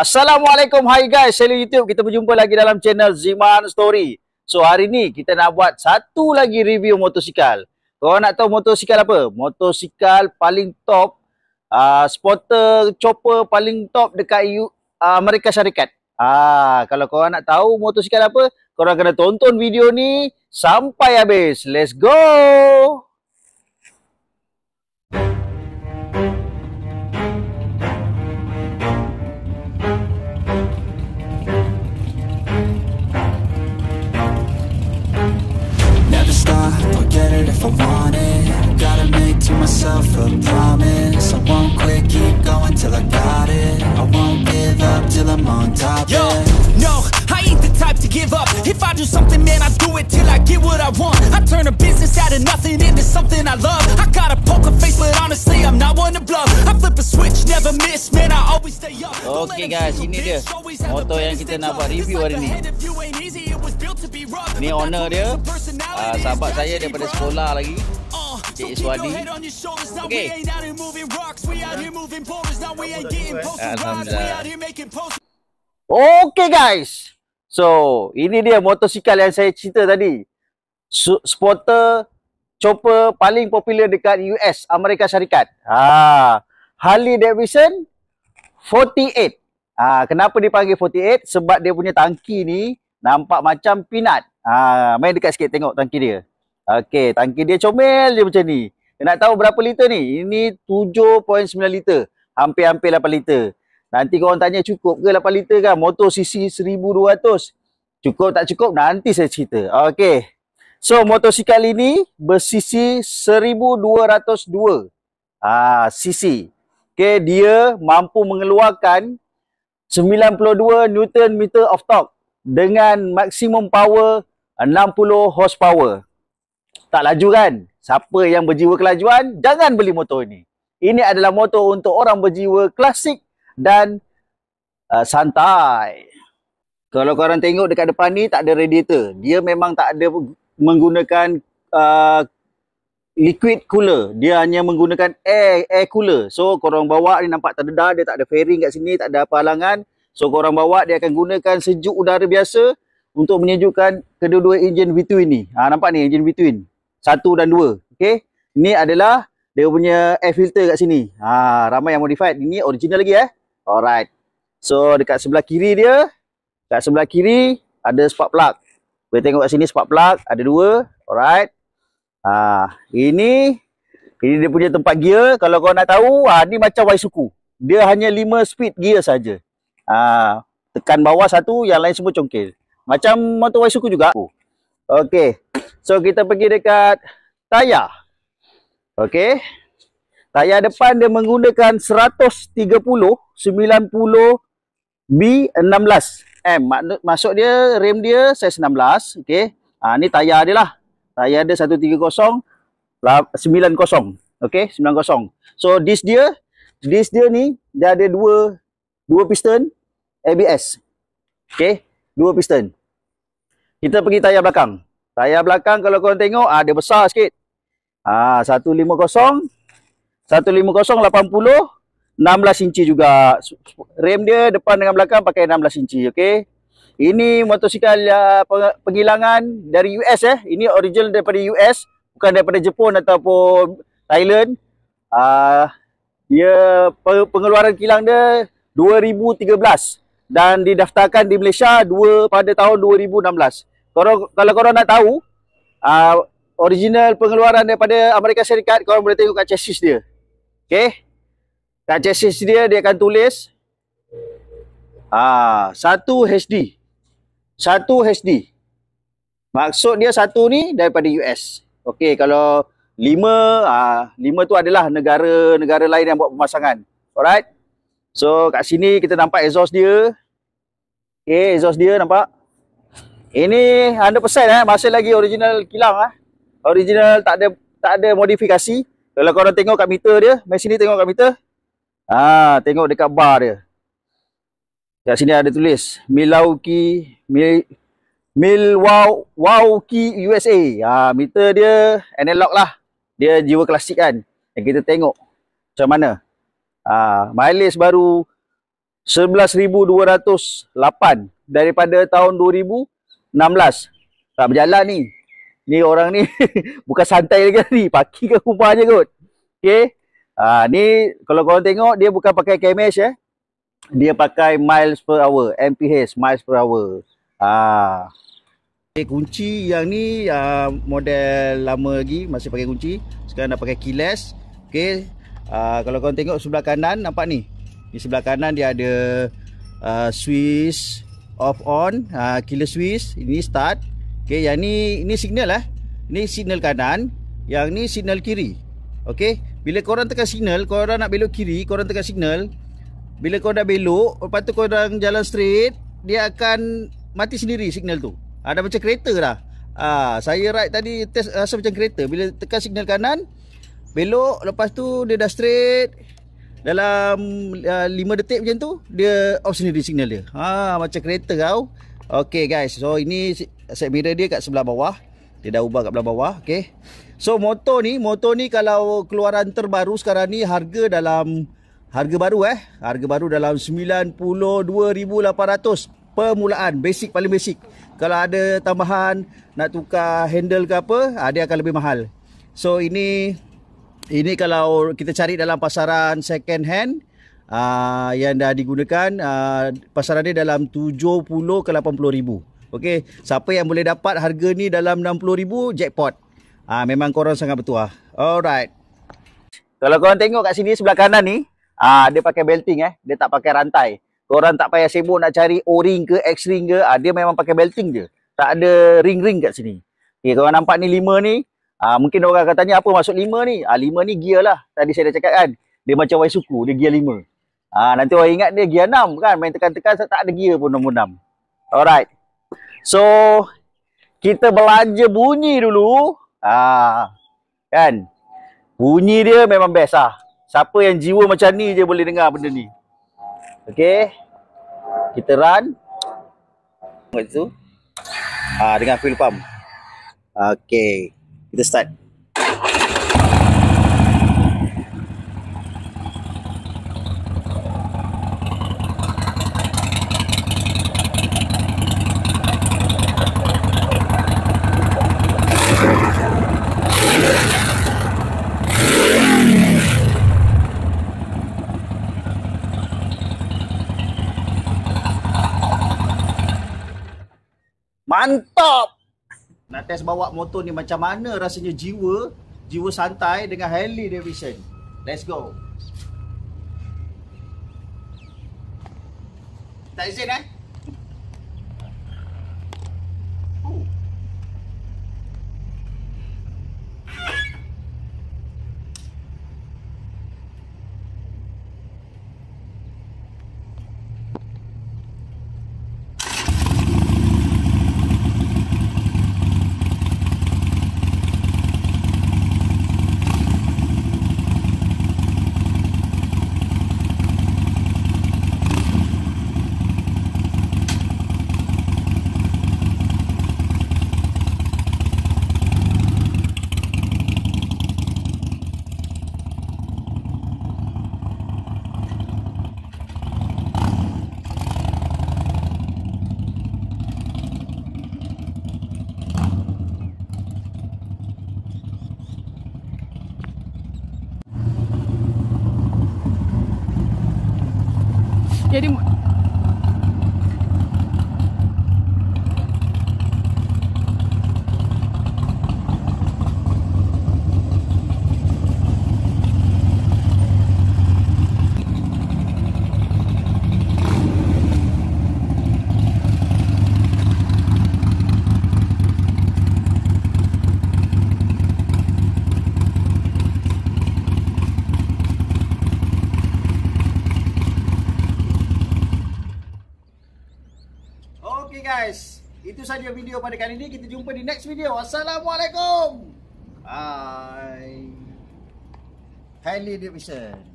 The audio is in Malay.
Assalamualaikum Hai guys Hello YouTube Kita berjumpa lagi dalam channel Ziman Story So hari ni kita nak buat satu lagi review motosikal Korang nak tahu motosikal apa? Motosikal paling top uh, Spotter chopper paling top dekat EU, uh, ah, Amerika Syarikat Ah, uh, Kalau korang nak tahu motosikal apa Korang kena tonton video ni Sampai habis Let's go Let's go if I want it Gotta make to myself a promise I won't quit, keep going till I got it I won't give up till I'm on top, Yo, no, I ain't the type to give up If I do something, man, I do it till I get what I want I turn a business out of nothing into something I love I gotta Okay guys, ini dia motor yang kita nak buat review hari ni. Ni owner dia, uh, sahabat saya daripada sekolah lagi. Okay, Iswadi. Okay. Alhamdulillah. Okay guys. So, ini dia motosikal yang saya cerita tadi. Sporter chopper paling popular dekat US, Amerika Syarikat. Ha. Harley Davidson 48. Ah, ha, kenapa dipanggil 48? Sebab dia punya tangki ni nampak macam pinat. Ah, ha, main dekat sikit tengok tangki dia. Okey, tangki dia comel dia macam ni. Nak tahu berapa liter ni? Ini 7.9 liter. Hampir-hampir 8 liter. Nanti korang tanya cukup ke 8 liter kan? Motor CC 1200. Cukup tak cukup? Nanti saya cerita. Okey. So, motosikal ini bersisi 1202. Ah, CC okay, dia mampu mengeluarkan 92 Newton meter of torque dengan maksimum power 60 horsepower. Tak laju kan? Siapa yang berjiwa kelajuan, jangan beli motor ini. Ini adalah motor untuk orang berjiwa klasik dan uh, santai. Kalau korang tengok dekat depan ni tak ada radiator. Dia memang tak ada menggunakan uh, liquid cooler dia hanya menggunakan air air cooler so korang bawa ni nampak terdedah dia tak ada fairing kat sini tak ada apa halangan so korang bawa dia akan gunakan sejuk udara biasa untuk menyejukkan kedua-dua enjin V-twin ni ha, nampak ni enjin V-twin satu dan dua ok Ini adalah dia punya air filter kat sini ha, ramai yang modified ini original lagi eh alright so dekat sebelah kiri dia dekat sebelah kiri ada spark plug boleh tengok kat sini spark plug ada dua alright Ha, ini ini dia punya tempat gear. Kalau kau nak tahu, ha, ni macam Waisuku. Dia hanya 5 speed gear saja. Ha, tekan bawah satu, yang lain semua congkel. Macam motor Waisuku juga. Okey. So kita pergi dekat tayar. Okey. Tayar depan dia menggunakan 130 90 B16 M. masuk dia rim dia size 16, okey. Ah ha, ni tayar dia lah. Saya ada 130 90. Okey, 90. So this dia, this dia ni dia ada dua dua piston ABS. Okey, dua piston. Kita pergi tayar belakang. Tayar belakang kalau kau tengok ah dia besar sikit. Ah 150 150 80 16 inci juga. Rem dia depan dengan belakang pakai 16 inci, okey. Ini motosikal uh, ah, penghilangan dari US eh. Ini original daripada US, bukan daripada Jepun ataupun Thailand. uh, dia pengeluaran kilang dia 2013 dan didaftarkan di Malaysia 2 pada tahun 2016. Korang, kalau korang nak tahu uh, original pengeluaran daripada Amerika Syarikat, korang boleh tengok kat chassis dia. Okay, Kat chassis dia dia akan tulis ah uh, 1 HD satu HD. Maksud dia satu ni daripada US. Okey, kalau lima, ah 5 tu adalah negara-negara lain yang buat pemasangan. Alright. So kat sini kita nampak exhaust dia. Okey, exhaust dia nampak. Ini 100% eh masih lagi original kilang ah. Eh. Original tak ada tak ada modifikasi. Kalau korang tengok kat meter dia, mesin ni tengok kat meter. Ah, tengok dekat bar dia. Kat sini ada tulis Milwaukee Mil Milwaukee USA. Ha, meter dia analog lah. Dia jiwa klasik kan. Yang kita tengok macam mana. Ha, mileage baru 11208 daripada tahun 2016. Tak ha, berjalan ni. Ni orang ni bukan santai lagi ni. Pakai ke rumah je kot. Okay. Ha, ni kalau korang tengok dia bukan pakai KMS eh dia pakai miles per hour MPH miles per hour ah okay, kunci yang ni uh, model lama lagi masih pakai kunci sekarang dah pakai keyless okey uh, kalau kau tengok sebelah kanan nampak ni di sebelah kanan dia ada uh, switch off on uh, killer switch ini start okey yang ni ini signal eh ni signal kanan yang ni signal kiri okey bila korang tekan signal korang nak belok kiri korang tekan signal bila kau dah belok Lepas tu kau dah jalan straight Dia akan mati sendiri signal tu Ada ah, ha, macam kereta dah ha, Saya ride tadi test rasa macam kereta Bila tekan signal kanan Belok lepas tu dia dah straight Dalam uh, detik macam tu Dia off sendiri signal dia ha, Macam kereta kau Okay guys so ini set mirror dia kat sebelah bawah Dia dah ubah kat sebelah bawah Okay So motor ni Motor ni kalau keluaran terbaru sekarang ni Harga dalam harga baru eh harga baru dalam 92800 permulaan basic paling basic kalau ada tambahan nak tukar handle ke apa ah, dia akan lebih mahal so ini ini kalau kita cari dalam pasaran second hand uh, yang dah digunakan uh, pasaran dia dalam 70 ke 80 ribu Okey, siapa yang boleh dapat harga ni dalam 60000 jackpot. Ah memang korang sangat bertuah. Alright. Kalau korang tengok kat sini sebelah kanan ni, Ah dia pakai belting eh. Dia tak pakai rantai. Korang tak payah sibuk nak cari O-ring ke X-ring ke. Ah dia memang pakai belting je. Tak ada ring-ring kat sini. Okey, korang nampak ni lima ni. Ah mungkin orang akan tanya apa maksud lima ni? Ah lima ni gear lah. Tadi saya dah cakap kan. Dia macam Y suku, dia gear lima. Ah nanti orang ingat dia gear enam kan. Main tekan-tekan tak ada gear pun nombor enam. Alright. So kita belanja bunyi dulu. Ah kan. Bunyi dia memang best lah. Siapa yang jiwa macam ni je boleh dengar benda ni. Okay, Kita run. Macam tu. Ah dengan fuel pump. Okey. Kita start. Mantap. Nak test bawa motor ni macam mana rasanya jiwa, jiwa santai dengan Harley Davidson. Let's go. Tak izin eh? getting Itu saja video pada kali ini. Kita jumpa di next video. Assalamualaikum. Bye. Highly division.